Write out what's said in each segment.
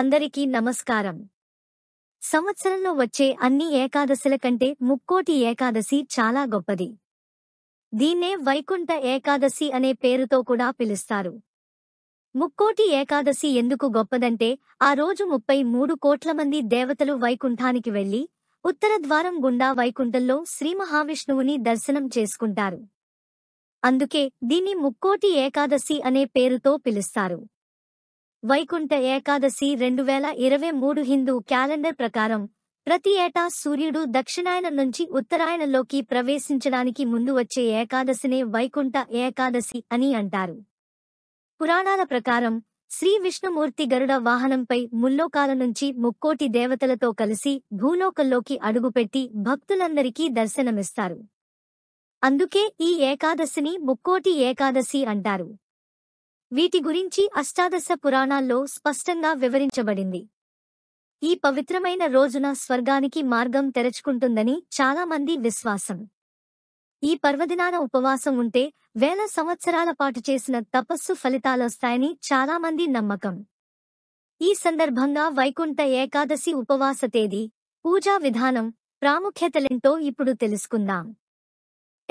అందరికీ నమస్కారం సంవత్సరంలో వచ్చే అన్ని ఏకాదశుల కంటే ముక్కోటి ఏకాదశి చాలా గొప్పది దీన్నే వైకుంఠ ఏకాదశి అనే పేరుతో కూడా పిలుస్తారు ముక్కోటి ఏకాదశి ఎందుకు గొప్పదంటే ఆ రోజు ముప్పై మూడు కోట్ల మంది దేవతలు వైకుంఠానికి వెళ్లి ఉత్తర ద్వారం గుండా వైకుంఠంలో శ్రీ మహావిష్ణువుని దర్శనం చేసుకుంటారు అందుకే దీన్ని ముక్కోటి ఏకాదశి అనే పేరుతో పిలుస్తారు వైకుంఠ ఏకాదశి రెండు వేల ఇరవై మూడు హిందూ క్యాలెండర్ ప్రకారం ప్రతి ఏటా సూర్యుడు దక్షిణాయన నుంచి ఉత్తరాయణంలోకి ప్రవేశించడానికి ముందు వచ్చే ఏకాదశినే వైకుంఠ ఏకాదశి అని అంటారు పురాణాల ప్రకారం శ్రీ విష్ణుమూర్తి గరుడ వాహనంపై ముల్లోకాల నుంచి ముక్కోటి దేవతలతో కలిసి భూలోకంలోకి అడుగుపెట్టి భక్తులందరికీ దర్శనమిస్తారు అందుకే ఈ ఏకాదశిని ముక్కోటి ఏకాదశి అంటారు వీటి గురించి అష్టాదశ పురాణాల్లో స్పష్టంగా వివరించబడింది ఈ పవిత్రమైన రోజున స్వర్గానికి మార్గం తెరచుకుంటుందని చాలామంది విశ్వాసం ఈ పర్వదినాన ఉపవాసం ఉంటే వేల సంవత్సరాల పాటు చేసిన తపస్సు ఫలితాలొస్తాయని చాలామంది నమ్మకం ఈ సందర్భంగా వైకుంఠ ఏకాదశి ఉపవాస తేదీ పూజా విధానం ప్రాముఖ్యతలేంటో ఇప్పుడు తెలుసుకుందాం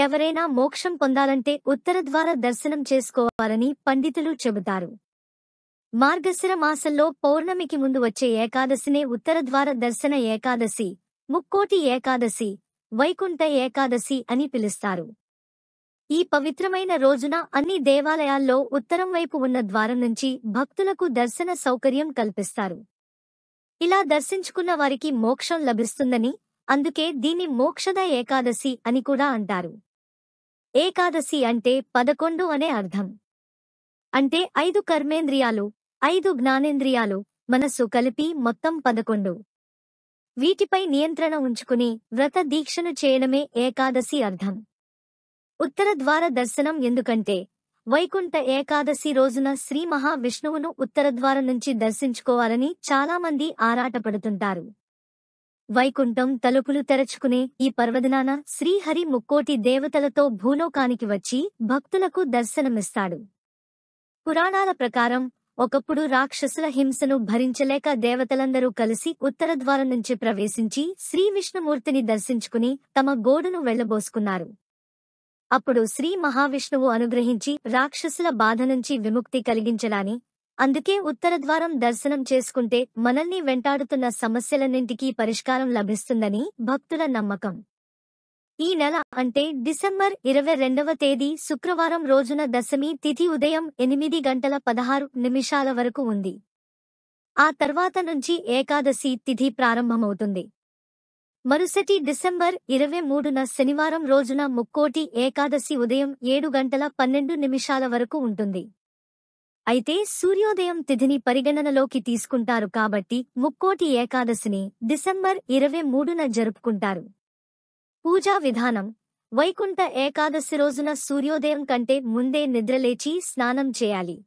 ఎవరైనా మోక్షం పొందాలంటే ఉత్తర ద్వార దర్శనం చేసుకోవాలని పండితులు చెబుతారు మార్గశిర మాసంలో పౌర్ణమికి ముందు వచ్చే ఏకాదశినే ఉత్తర ద్వార దర్శన ఏకాదశి ముక్కోటి ఏకాదశి వైకుంఠ ఏకాదశి అని పిలుస్తారు ఈ పవిత్రమైన రోజున అన్ని దేవాలయాల్లో ఉత్తరం వైపు ఉన్న ద్వారం నుంచి భక్తులకు దర్శన సౌకర్యం కల్పిస్తారు ఇలా దర్శించుకున్న వారికి మోక్షం లభిస్తుందని అందుకే దీని మోక్షద ఏకాదశి అని కూడా అంటారు ఏకాదశి అంటే పదకొండు అనే అర్థం అంటే ఐదు కర్మేంద్రియాలు ఐదు జ్ఞానేంద్రియాలు మనస్సు కలిపి మొత్తం పదకొండు వీటిపై నియంత్రణ ఉంచుకుని వ్రత దీక్షను చేయడమే ఏకాదశి అర్థం ఉత్తర ద్వార దర్శనం ఎందుకంటే వైకుంఠ ఏకాదశి రోజున శ్రీ మహావిష్ణువును ఉత్తరద్వారం నుంచి దర్శించుకోవాలని చాలామంది ఆరాటపడుతుంటారు వైకుంఠం తలుపులు తెరచుకునే ఈ పర్వదినాన శ్రీహరి ముక్కోటి దేవతలతో భూలోకానికి వచ్చి భక్తులకు దర్శనమిస్తాడు పురాణాల ప్రకారం ఒకప్పుడు రాక్షసుల హింసను భరించలేక దేవతలందరూ కలిసి ఉత్తర ద్వారం నుంచి ప్రవేశించి శ్రీ విష్ణుమూర్తిని దర్శించుకుని తమ గోడును వెళ్లబోసుకున్నారు అప్పుడు శ్రీ మహావిష్ణువు అనుగ్రహించి రాక్షసుల బాధ నుంచి విముక్తి కలిగించడాని అందుకే ఉత్తర ద్వారం దర్శనం చేసుకుంటే మనల్ని వెంటాడుతున్న సమస్యలన్నింటికీ పరిష్కారం లభిస్తుందని భక్తుల నమ్మకం ఈ నెల అంటే డిసెంబర్ ఇరవై రెండవ తేదీ శుక్రవారం రోజున దశమి తిథి ఉదయం ఎనిమిది గంటల పదహారు నిమిషాల వరకు ఉంది ఆ తర్వాత నుంచి ఏకాదశి తిథి ప్రారంభమవుతుంది మరుసటి డిసెంబర్ ఇరవై మూడున శనివారం రోజున ముక్కోటి ఏకాదశి ఉదయం ఏడు గంటల పన్నెండు నిమిషాల వరకు ఉంటుంది అయితే సూర్యోదయం తిథిని పరిగణనలోకి తీసుకుంటారు కాబట్టి ముక్కోటి ఏకాదశిని డిసెంబర్ ఇరవై మూడున జరుపుకుంటారు పూజా విధానం వైకుంఠ ఏకాదశి రోజున సూర్యోదయం కంటే ముందే నిద్రలేచి స్నానం చేయాలి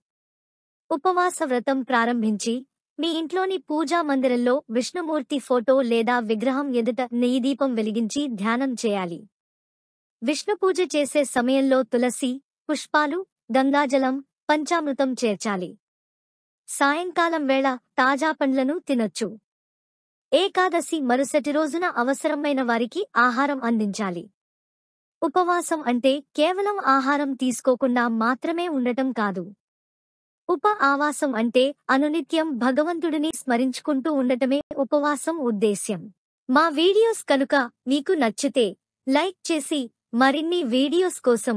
ఉపవాస వ్రతం ప్రారంభించి మీ ఇంట్లోని పూజా మందిరంలో విష్ణుమూర్తి ఫోటో లేదా విగ్రహం ఎదుట నెయ్యి దీపం వెలిగించి ధ్యానం చేయాలి విష్ణు పూజ చేసే సమయంలో తులసి పుష్పాలు గంగాజలం పంచామృతం చేర్చాలి సాయంకాలం వేళ తాజా పండ్లను తినొచ్చు ఏకాదశి మరుసటి రోజున అవసరమైన వారికి ఆహారం అందించాలి ఉపవాసం అంటే కేవలం ఆహారం తీసుకోకుండా మాత్రమే ఉండటం కాదు ఉప ఆవాసం అంటే అనునిత్యం భగవంతుడిని స్మరించుకుంటూ ఉండటమే ఉపవాసం ఉద్దేశ్యం మా వీడియోస్ కనుక మీకు నచ్చితే లైక్ చేసి మరిన్ని వీడియోస్ కోసం